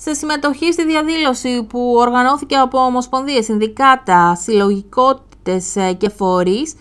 σε συμμετοχή στη διαδήλωση που οργανώθηκε από ομοσπονδίες, συνδικάτα, συλλογικότητες ε, και φορείς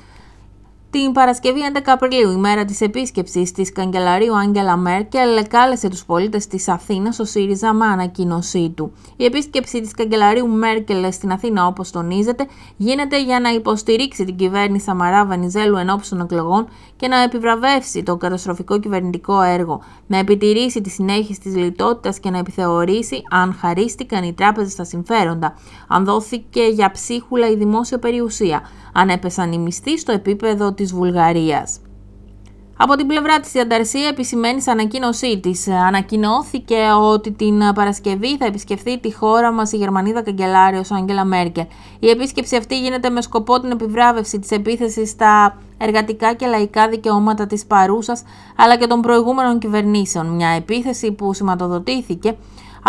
την Παρασκευή 11 Απριλίου, η μέρα της επίσκεψης της καγκελαρίου Άγγελα Μέρκελ, κάλεσε τους πολίτες της Αθήνας ο ΣΥΡΙΖΑ με ανακοίνωσή του. Η επίσκεψη της καγκελαρίου Μέρκελ στην Αθήνα, όπως τονίζεται, γίνεται για να υποστηρίξει την κυβέρνηση Σαμαρά Βενιζέλου εν εκλογών και να επιβραβεύσει το καταστροφικό κυβερνητικό έργο, να επιτηρήσει τη συνέχιση της λιτότητας και να επιθεωρήσει αν χαρίστηκαν οι τράπεζες τα συμφέροντα, αν δόθηκε για ψίχουλα η δημόσια περιουσία, αν έπεσαν οι μισθοί στο επίπεδο της Βουλγαρίας. Από την πλευρά της η Ανταρσία επισημαίνει σε ανακοίνωσή της. Ανακοινώθηκε ότι την Παρασκευή θα επισκεφθεί τη χώρα μας η Γερμανίδα καγκελάριος Άγγελα Μέρκελ. Η επίσκεψη αυτή γίνεται με σκοπό την επιβράβευση της επίθεσης στα εργατικά και λαϊκά δικαιώματα της παρούσας αλλά και των προηγούμενων κυβερνήσεων. Μια επίθεση που σηματοδοτήθηκε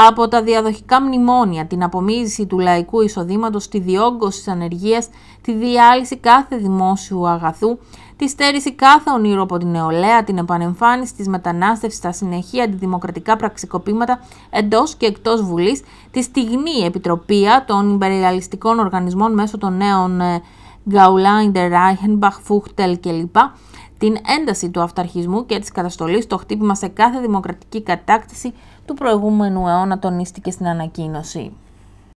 από τα διαδοχικά μνημόνια, την απομίζηση του λαϊκού εισοδήματος, τη διόγκωση της ανεργίας, τη διάλυση κάθε δημόσιου αγαθού, τη στέρηση κάθε ονείρου από την νεολαία, την επανεμφάνιση της μετανάστευσης, τα συνεχή αντιδημοκρατικά πραξικοπήματα εντός και εκτός Βουλής, τη στιγμή επιτροπία των υπεριαλιστικών οργανισμών μέσω των νέων Γκαουλάιντερ, Ράιχενμπαχ, Φούχτελ κλπ την ένταση του αυταρχισμού και της καταστολής το χτύπημα σε κάθε δημοκρατική κατάκτηση του προηγούμενου αιώνα τονίστηκε στην ανακοίνωση.